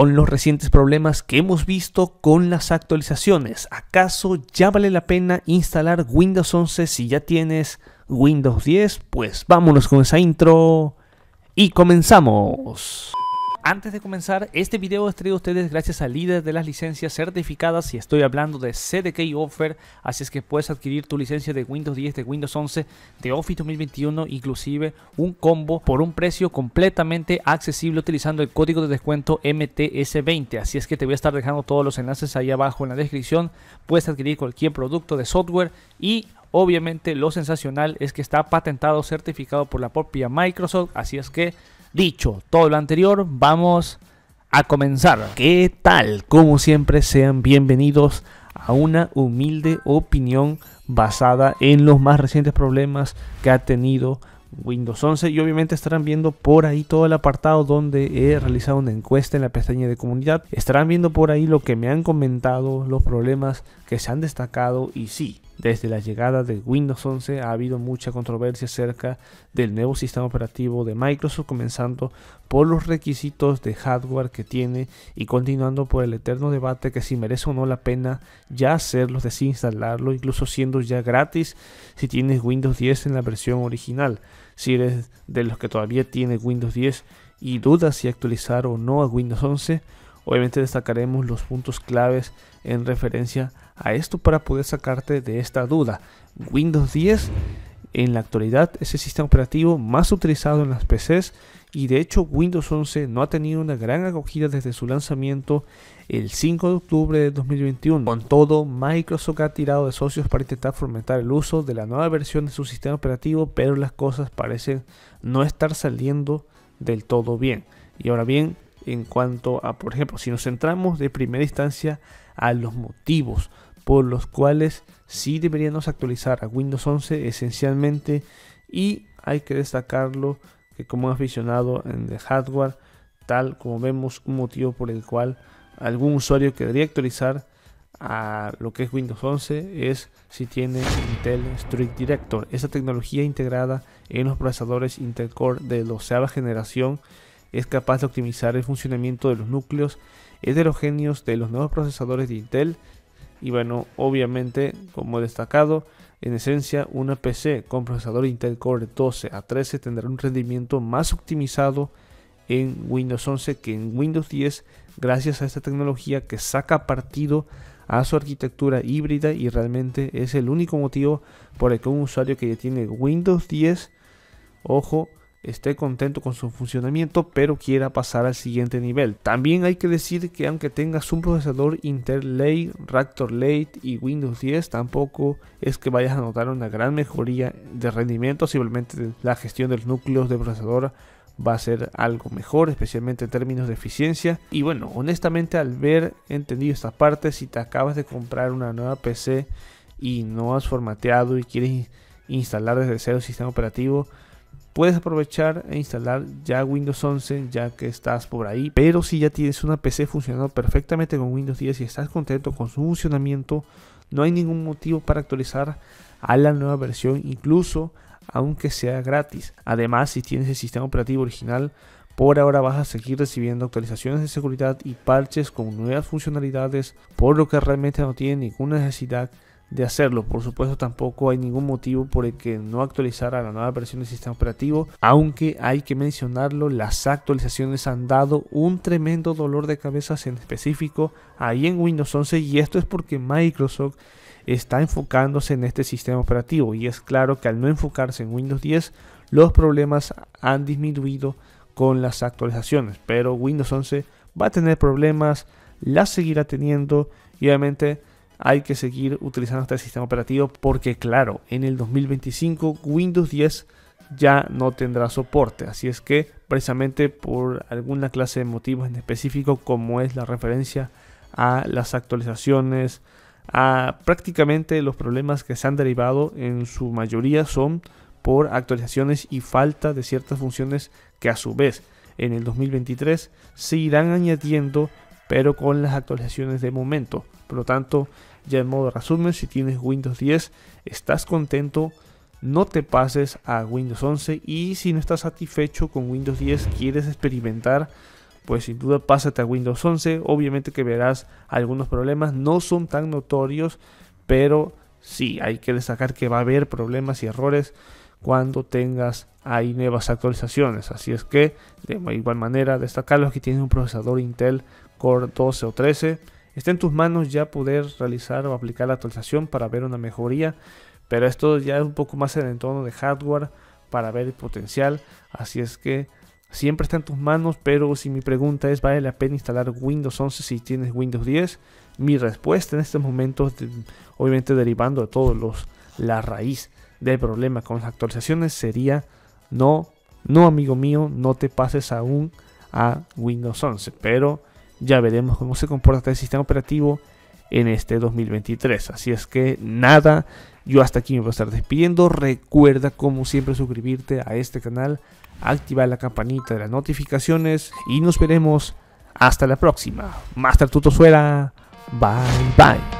con los recientes problemas que hemos visto con las actualizaciones. ¿Acaso ya vale la pena instalar Windows 11 si ya tienes Windows 10? Pues vámonos con esa intro y comenzamos. Antes de comenzar, este video es traído a ustedes gracias al líder de las licencias certificadas y estoy hablando de CDK Offer, así es que puedes adquirir tu licencia de Windows 10, de Windows 11, de Office 2021, inclusive un combo por un precio completamente accesible utilizando el código de descuento MTS20, así es que te voy a estar dejando todos los enlaces ahí abajo en la descripción, puedes adquirir cualquier producto de software y Obviamente lo sensacional es que está patentado, certificado por la propia Microsoft, así es que dicho todo lo anterior, vamos a comenzar. ¿Qué tal? Como siempre, sean bienvenidos a una humilde opinión basada en los más recientes problemas que ha tenido Windows 11 y obviamente estarán viendo por ahí todo el apartado donde he realizado una encuesta en la pestaña de comunidad. Estarán viendo por ahí lo que me han comentado, los problemas que se han destacado y sí, desde la llegada de Windows 11 ha habido mucha controversia acerca del nuevo sistema operativo de Microsoft, comenzando por los requisitos de hardware que tiene y continuando por el eterno debate que si merece o no la pena ya hacerlo, desinstalarlo, incluso siendo ya gratis si tienes Windows 10 en la versión original. Si eres de los que todavía tiene Windows 10 y dudas si actualizar o no a Windows 11, obviamente destacaremos los puntos claves en referencia a a esto para poder sacarte de esta duda. Windows 10 en la actualidad es el sistema operativo más utilizado en las PCs y de hecho Windows 11 no ha tenido una gran acogida desde su lanzamiento el 5 de octubre de 2021. Con todo, Microsoft ha tirado de socios para intentar fomentar el uso de la nueva versión de su sistema operativo, pero las cosas parecen no estar saliendo del todo bien. Y ahora bien, en cuanto a, por ejemplo, si nos centramos de primera instancia a los motivos por los cuales sí deberíamos actualizar a Windows 11 esencialmente y hay que destacarlo que como aficionado en el hardware, tal como vemos un motivo por el cual algún usuario querría actualizar a lo que es Windows 11 es si tiene Intel Street Director, esa tecnología integrada en los procesadores Intel Core de la doceava generación es capaz de optimizar el funcionamiento de los núcleos heterogéneos de los nuevos procesadores de Intel y bueno, obviamente, como he destacado, en esencia, una PC con procesador Intel Core 12 a 13 tendrá un rendimiento más optimizado en Windows 11 que en Windows 10 gracias a esta tecnología que saca partido a su arquitectura híbrida y realmente es el único motivo por el que un usuario que ya tiene Windows 10, ojo, esté contento con su funcionamiento, pero quiera pasar al siguiente nivel. También hay que decir que aunque tengas un procesador Intel Lake, Raptor Lake y Windows 10, tampoco es que vayas a notar una gran mejoría de rendimiento, simplemente la gestión del núcleo núcleos de procesador va a ser algo mejor, especialmente en términos de eficiencia. Y bueno, honestamente al ver entendido esta parte, si te acabas de comprar una nueva PC y no has formateado y quieres instalar desde cero el sistema operativo, puedes aprovechar e instalar ya Windows 11 ya que estás por ahí. Pero si ya tienes una PC funcionando perfectamente con Windows 10 y estás contento con su funcionamiento, no hay ningún motivo para actualizar a la nueva versión, incluso aunque sea gratis. Además, si tienes el sistema operativo original, por ahora vas a seguir recibiendo actualizaciones de seguridad y parches con nuevas funcionalidades, por lo que realmente no tiene ninguna necesidad de hacerlo. Por supuesto, tampoco hay ningún motivo por el que no actualizara la nueva versión del sistema operativo, aunque hay que mencionarlo, las actualizaciones han dado un tremendo dolor de cabeza en específico ahí en Windows 11 y esto es porque Microsoft está enfocándose en este sistema operativo y es claro que al no enfocarse en Windows 10 los problemas han disminuido con las actualizaciones, pero Windows 11 va a tener problemas, las seguirá teniendo y obviamente hay que seguir utilizando este sistema operativo porque claro, en el 2025 Windows 10 ya no tendrá soporte. Así es que precisamente por alguna clase de motivos en específico como es la referencia a las actualizaciones, a prácticamente los problemas que se han derivado en su mayoría son por actualizaciones y falta de ciertas funciones que a su vez en el 2023 se irán añadiendo pero con las actualizaciones de momento. Por lo tanto, ya en modo resumen, si tienes Windows 10, estás contento, no te pases a Windows 11 y si no estás satisfecho con Windows 10, quieres experimentar, pues sin duda pásate a Windows 11. Obviamente que verás algunos problemas, no son tan notorios, pero sí, hay que destacar que va a haber problemas y errores cuando tengas ahí nuevas actualizaciones. Así es que, de igual manera, destacarlos que tienes un procesador Intel Core 12 o 13 Está en tus manos ya poder realizar o aplicar la actualización para ver una mejoría, pero esto ya es un poco más en el entorno de hardware para ver el potencial, así es que siempre está en tus manos, pero si mi pregunta es, ¿vale la pena instalar Windows 11 si tienes Windows 10? Mi respuesta en este momento, obviamente derivando de todos los, la raíz del problema con las actualizaciones sería, no, no amigo mío, no te pases aún a Windows 11, pero ya veremos cómo se comporta el sistema operativo en este 2023. Así es que nada, yo hasta aquí me voy a estar despidiendo. Recuerda como siempre suscribirte a este canal, activar la campanita de las notificaciones y nos veremos hasta la próxima. Master Tutosuela, bye bye.